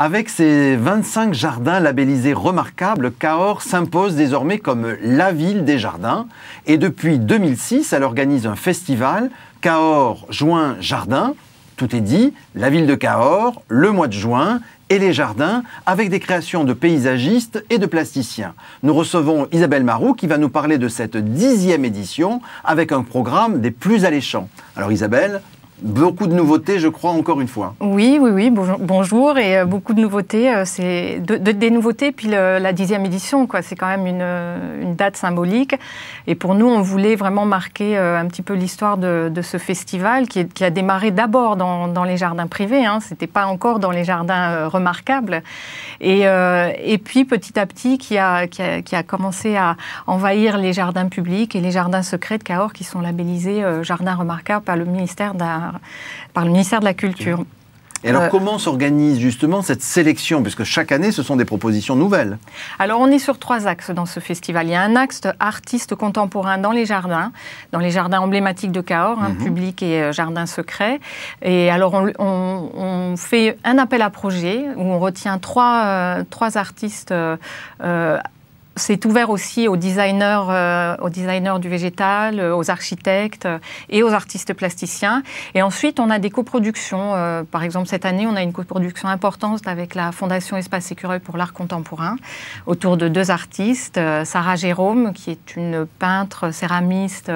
Avec ses 25 jardins labellisés remarquables, Cahors s'impose désormais comme la ville des jardins. Et depuis 2006, elle organise un festival, Cahors Juin Jardin. Tout est dit, la ville de Cahors, le mois de juin et les jardins, avec des créations de paysagistes et de plasticiens. Nous recevons Isabelle Marou qui va nous parler de cette dixième édition avec un programme des plus alléchants. Alors Isabelle, Beaucoup de nouveautés, je crois, encore une fois. Oui, oui, oui, bonjour, et euh, beaucoup de nouveautés. Euh, c'est de, des nouveautés, puis la dixième édition, quoi. C'est quand même euh, une, date symbolique. Et pour nous, on voulait vraiment marquer un petit peu l'histoire de, ce festival qui, a démarré d'abord dans, les jardins privés. Hein. C'était pas encore dans les jardins remarquables. Et, et puis, petit à petit, qui a, qui a, commencé à envahir les jardins publics et les jardins secrets de Cahors qui sont labellisés jardins remarquables par le ministère d'un par, le ministère de la Culture. Et alors, euh, comment s'organise justement cette sélection Puisque chaque année, ce sont des propositions nouvelles. Alors, on est sur trois axes dans ce festival. Il y a un axe artistes contemporains dans les jardins, dans les jardins emblématiques de Cahors, hein, mhm. public et euh, jardin secret. Et alors, on, fait un appel à projet où on retient trois, euh, trois artistes c'est ouvert aussi aux designers, euh, aux designers du végétal, euh, aux architectes euh, et aux artistes plasticiens. Et ensuite, on a des coproductions. par exemple, cette année, on a une coproduction importante avec la Fondation Espace Écureuil pour l'art contemporain, autour de deux artistes, Sarah Jérôme, qui est une peintre, céramiste,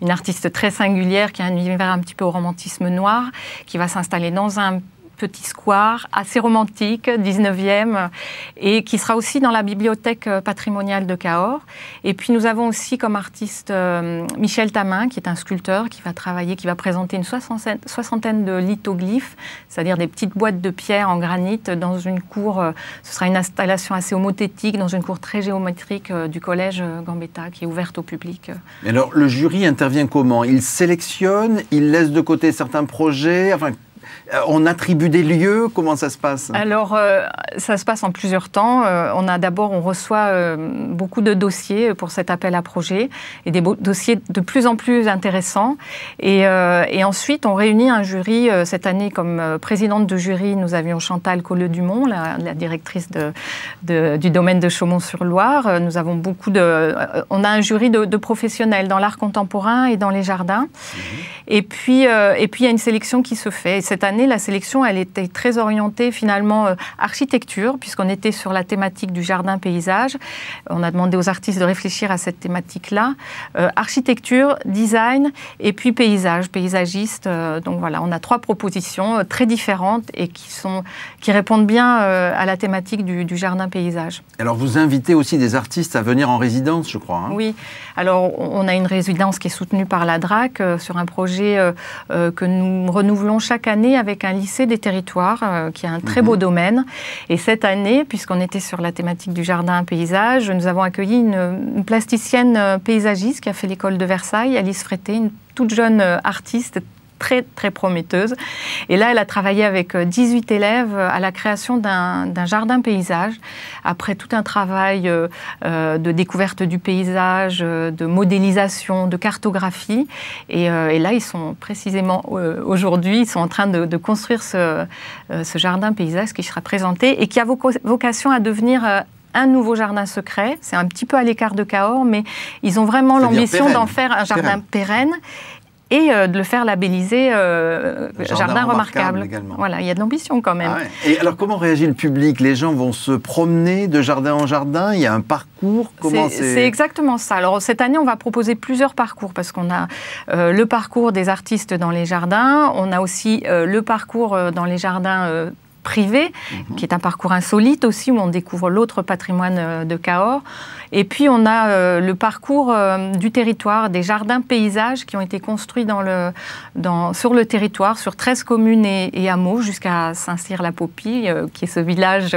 une artiste très singulière, qui a un univers un petit peu au romantisme noir, qui va s'installer dans un petit square assez romantique, 19e, et qui sera aussi dans la bibliothèque euh, patrimoniale de Cahors. Et puis nous avons aussi comme artiste euh, Michel Tamin, qui est un sculpteur, qui va travailler, qui va présenter une soixantaine de lithoglyphes, c'est-à-dire des petites boîtes de pierre en granit dans une cour, euh, ce sera une installation assez homothétique, dans une cour très géométrique du collège Gambetta, qui est ouverte au public. Mais alors le jury intervient comment Il sélectionne, il laisse de côté certains projets, enfin euh, on attribue des lieux Comment ça se passe Alors, euh, ça se passe en plusieurs temps. Euh, on a d'abord, on reçoit beaucoup de dossiers pour cet appel à projet et des dossiers de plus en plus intéressants. Et, ensuite, on réunit un jury. cette année, comme présidente de jury, nous avions Chantal Colleux-Dumont, la, directrice de, du domaine de Chaumont-sur-Loire. Nous avons beaucoup de. on a un jury de, professionnels dans l'art contemporain et dans les jardins. Mhm. Et puis, et puis, il y a une sélection qui se fait cette année, la sélection, elle était très orientée finalement euh, architecture, puisqu'on était sur la thématique du jardin-paysage. On a demandé aux artistes de réfléchir à cette thématique-là. Euh, architecture, design et puis paysage, paysagiste. Euh, donc voilà, on a trois propositions très différentes et qui, sont, qui répondent bien à la thématique du, jardin-paysage. Alors vous invitez aussi des artistes à venir en résidence, je crois. Hein. oui, alors on a une résidence qui est soutenue par la DRAC sur un projet que nous renouvelons chaque année avec un lycée des territoires euh, qui a un très beau mhm. domaine. Et cette année, puisqu'on était sur la thématique du jardin paysage, nous avons accueilli une, plasticienne euh, paysagiste qui a fait l'école de Versailles, Alice Frété, une toute jeune euh, artiste très très prometteuse. Et là, elle a travaillé avec 18 euh, élèves euh, à la création d'un jardin paysage, après tout un travail euh, de découverte du paysage, de modélisation, de cartographie. Et, là, ils sont précisément aujourd'hui, ils sont en train de, construire ce, jardin paysage qui sera présenté et qui a vocation à devenir un nouveau jardin secret. C'est un petit peu à l'écart de Cahors, mais ils ont vraiment l'ambition d'en faire un jardin pérenne et euh, de le faire labelliser euh, jardin, remarquable. voilà, il y a de l'ambition quand même. Ah et alors comment réagit le public Les gens vont se promener de jardin en jardin, il y a un parcours C'est exactement ça. Alors cette année, on va proposer plusieurs parcours parce qu'on a euh, le parcours des artistes dans les jardins, on a aussi le parcours dans les jardins privé, mhm. qui est un parcours insolite aussi, où on découvre l'autre patrimoine euh, de Cahors. Et puis on a euh, le parcours euh, du territoire, des jardins paysages qui ont été construits sur le territoire, sur 13 communes et, hameaux, jusqu'à Saint-Cyr-la-Popie, qui est ce village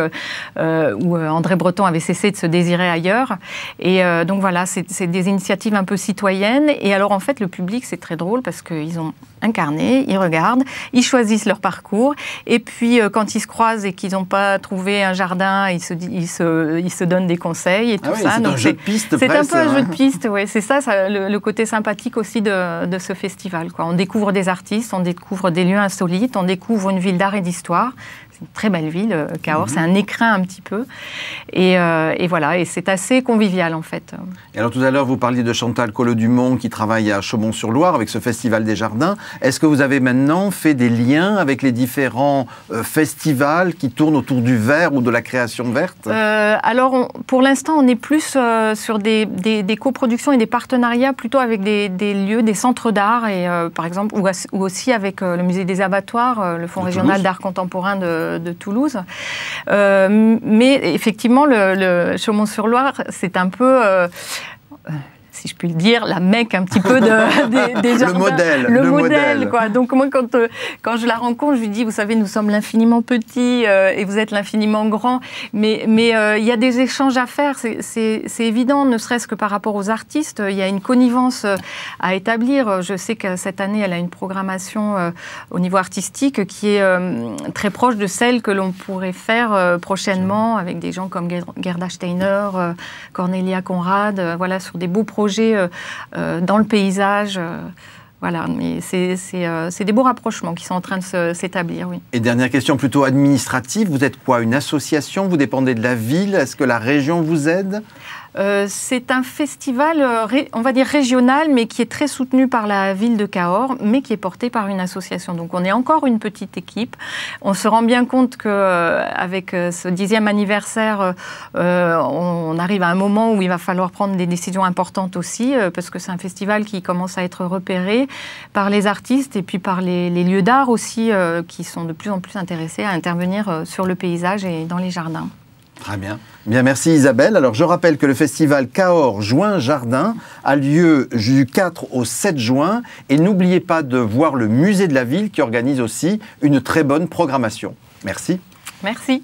où André Breton avait cessé de se désirer ailleurs. Et donc voilà, c'est des initiatives un peu citoyennes. Et alors en fait, le public, c'est très drôle parce qu'ils ont incarnés, ils regardent, ils choisissent leur parcours, et puis euh, quand ils se croisent et qu'ils n'ont pas trouvé un jardin, ils se, donnent des conseils et ah tout ça. C'est un jeu de piste. C'est un peu un jeu hein. de piste, oui. C'est ça, le, côté sympathique aussi de, ce festival. On découvre des artistes, on découvre des lieux insolites, on découvre une ville d'art et d'histoire une très belle ville, euh, Cahors. Mhm. C'est un écrin un petit peu. Euh, et, voilà, et c'est assez convivial en fait. alors tout à l'heure, vous parliez de Chantal Collot-Dumont qui travaille à Chaumont-sur-Loire avec ce Festival des Jardins. Est-ce que vous avez maintenant fait des liens avec les différents euh, festivals qui tournent autour du vert ou de la création verte Alors pour l'instant, on est plus sur des, coproductions et des partenariats plutôt avec des, lieux, des centres d'art, et par exemple, ou, aussi avec le Musée des Abattoirs, le Fonds régional d'art contemporain de, de, Toulouse. Euh, mais effectivement, le, le Chaumont-sur-Loire, c'est un peu euh, si je puis le dire, la mec un petit peu de, des, des Le modèle. Le, modèle, quoi. Donc moi, quand, euh, quand je la rencontre, je lui dis, vous savez, nous sommes l'infiniment petit euh, et vous êtes l'infiniment grand. Mais il mais, euh, il y a des échanges à faire, c'est évident, ne serait-ce que par rapport aux artistes. Il y a une connivence à établir. Je sais que cette année, elle a une programmation au niveau artistique qui est très proche de celle que l'on pourrait faire prochainement avec des gens comme Gerda Steiner, Cornelia Conrad, voilà, sur des beaux projets euh, euh, dans le paysage. Euh, voilà, mais c'est des beaux rapprochements qui sont en train de s'établir, oui. Et dernière question plutôt administrative, vous êtes quoi Une association Vous dépendez de la ville Est-ce que la région vous aide euh, c'est un festival, euh, on va dire régional, mais qui est très soutenu par la ville de Cahors, mais qui est porté par une association. Donc on est encore une petite équipe. On se rend bien compte que euh, avec ce dixième anniversaire, on arrive à un moment où il va falloir prendre des décisions importantes aussi, parce que c'est un festival qui commence à être repéré par les artistes et puis par les lieux d'art aussi, qui sont de plus en plus intéressés à intervenir sur le paysage et dans les jardins. Très bien. Bien, merci Isabelle. Alors, je rappelle que le festival Cahors Juin Jardin a lieu du 4 au 7 juin. Et n'oubliez pas de voir le musée de la ville qui organise aussi une très bonne programmation. Merci. Merci.